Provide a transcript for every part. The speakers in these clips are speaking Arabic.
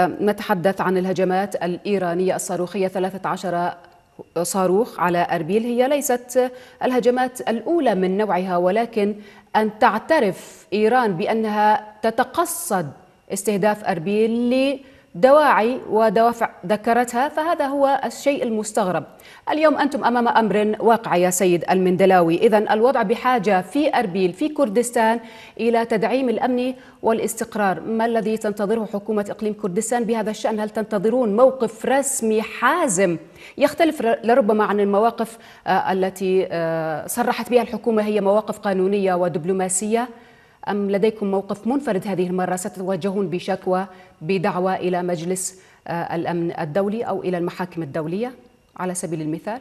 نتحدث عن الهجمات الإيرانية الصاروخية 13 صاروخ على أربيل هي ليست الهجمات الأولى من نوعها ولكن أن تعترف إيران بأنها تتقصد استهداف أربيل دواعي ودوافع ذكرتها فهذا هو الشيء المستغرب اليوم أنتم أمام أمر واقع يا سيد المندلاوي إذا الوضع بحاجة في أربيل في كردستان إلى تدعيم الأمن والاستقرار ما الذي تنتظره حكومة إقليم كردستان بهذا الشأن هل تنتظرون موقف رسمي حازم يختلف لربما عن المواقف آه، التي آه، صرحت بها الحكومة هي مواقف قانونية ودبلوماسية أم لديكم موقف منفرد هذه المرة ستتوجهون بشكوى بدعوة إلى مجلس آه، الأمن الدولي أو إلى المحاكم الدولية على سبيل المثال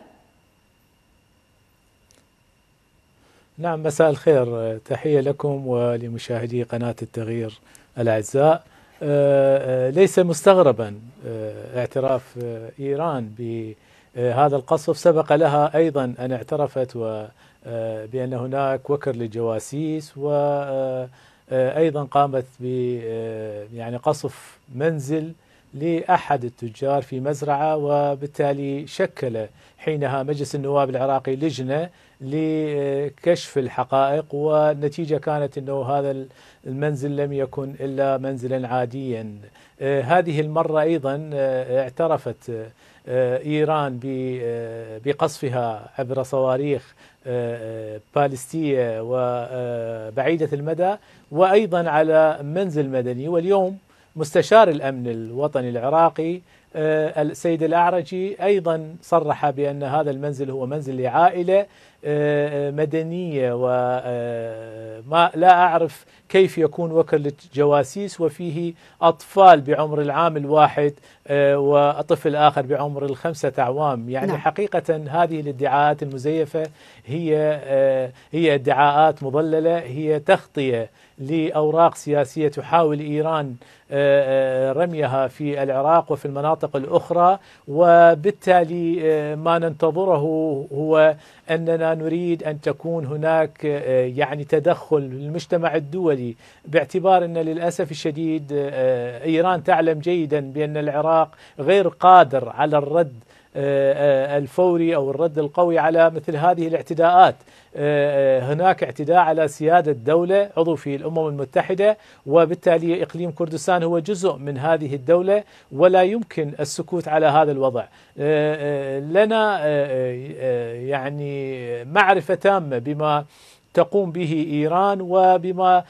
نعم مساء الخير آه، تحية لكم ولمشاهدي قناة التغيير الأعزاء آه، ليس مستغربا اعتراف إيران ب آه، هذا القصف سبق لها أيضا أن اعترفت و آه، بأن هناك وكر للجواسيس وأيضا آه، قامت ب يعني قصف منزل لأحد التجار في مزرعة وبالتالي شكل حينها مجلس النواب العراقي لجنة لكشف الحقائق والنتيجة كانت أنه هذا المنزل لم يكن إلا منزلا عاديا آه، هذه المرة أيضا آه، اعترفت آه، إيران بقصفها عبر صواريخ باليستية وبعيدة المدى وأيضا على منزل مدني واليوم مستشار الأمن الوطني العراقي آه، السيد الأعرجي أيضا صرح بأن هذا المنزل هو منزل لعائلة آه، آه، مدنية وما لا أعرف كيف يكون وكل الجواسيس وفيه أطفال بعمر العام الواحد وطفل آخر بعمر الخمسة أعوام يعني نعم. حقيقة هذه الادعاءات المزيفة هي هي ادعاءات مضللة هي تغطية لأوراق سياسية تحاول إيران رميها في العراق وفي المناطق المناطق الأخرى وبالتالي آه، ما ننتظره هو أننا نريد أن تكون هناك آه، يعني تدخل المجتمع الدولي باعتبار أن للأسف الشديد آه، إيران تعلم جيدا بأن العراق غير قادر على الرد آه، آه، الفوري أو الرد القوي على مثل هذه الاعتداءات آه، هناك اعتداء على سيادة دولة عضو في الأمم المتحدة وبالتالي إقليم كردستان هو جزء من هذه الدولة ولا يمكن السكوت على هذا الوضع لنا يعني معرفة تامة بما تقوم به إيران وبما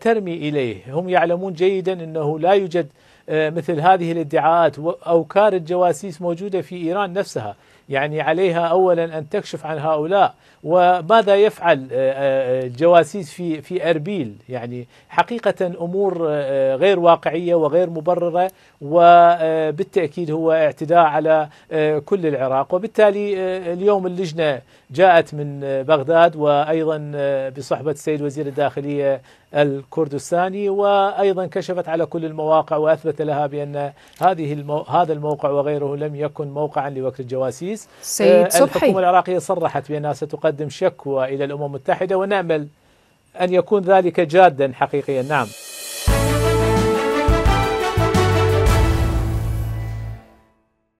ترمي إليه هم يعلمون جيدا أنه لا يوجد آه، مثل هذه الادعاءات أوكار الجواسيس موجودة في إيران نفسها يعني عليها أولا أن تكشف عن هؤلاء وماذا يفعل الجواسيس آه، آه، في في أربيل يعني حقيقة أمور غير واقعية وغير مبررة وبالتأكيد هو اعتداء على كل العراق وبالتالي اليوم اللجنة جاءت من بغداد وأيضا بصحبة السيد وزير الداخلية الكردستاني وأيضا كشفت على كل المواقع وأثبتت لها بأن هذه المو... هذا الموقع وغيره لم يكن موقعا لوكر الجواسيس سيد آه، صبحي الحكومة العراقية صرحت بأنها ستقدم شكوى إلى الأمم المتحدة ونأمل أن يكون ذلك جادا حقيقيا نعم